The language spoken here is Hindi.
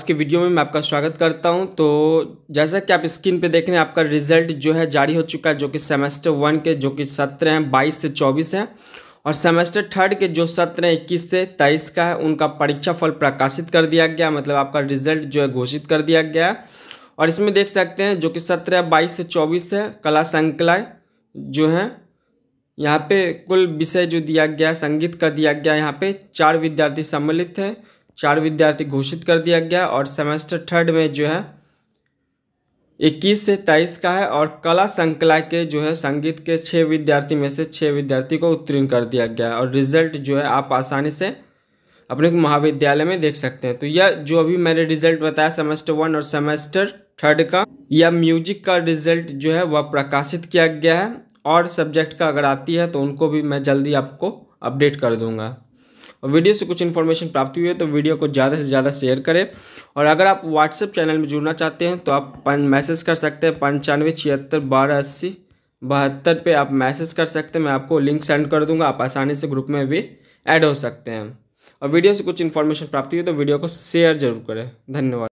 आज के वीडियो में मैं आपका स्वागत करता हूं तो जैसा कि आप स्क्रीन पे देख रहे हैं आपका रिजल्ट जो है जारी हो चुका है जो कि सेमेस्टर वन के जो कि सत्र हैं बाईस से चौबीस हैं और सेमेस्टर थर्ड के जो सत्र हैं इक्कीस से तेईस का है उनका परीक्षा फल प्रकाशित कर दिया गया मतलब आपका रिजल्ट जो है घोषित कर दिया गया और इसमें देख सकते हैं जो कि सत्र है बाईस से चौबीस है कला संकलाएँ जो हैं यहाँ पे कुल विषय जो दिया गया संगीत का दिया गया यहाँ पे चार विद्यार्थी सम्मिलित हैं चार विद्यार्थी घोषित कर दिया गया और सेमेस्टर थर्ड में जो है इक्कीस से तेईस का है और कला संकला के जो है संगीत के छः विद्यार्थी में से छः विद्यार्थी को उत्तीर्ण कर दिया गया और रिजल्ट जो है आप आसानी से अपने महाविद्यालय में देख सकते हैं तो यह जो अभी मैंने रिजल्ट बताया सेमेस्टर वन और सेमेस्टर थर्ड का या म्यूजिक का रिजल्ट जो है वह प्रकाशित किया गया है और सब्जेक्ट का अगर आती है तो उनको भी मैं जल्दी आपको अपडेट कर दूंगा और वीडियो से कुछ इन्फॉर्मेशन प्राप्त हुई है तो वीडियो को ज़्यादा से ज़्यादा शेयर करें और अगर आप व्हाट्सएप चैनल में जुड़ना चाहते हैं तो आप मैसेज कर सकते हैं पंचानवे छिहत्तर बारह अस्सी बहत्तर पर आप मैसेज कर सकते हैं मैं आपको लिंक सेंड कर दूंगा आप आसानी से ग्रुप में भी ऐड हो सकते हैं और वीडियो से कुछ इन्फॉर्मेशन प्राप्त हुई तो वीडियो को शेयर जरूर करें धन्यवाद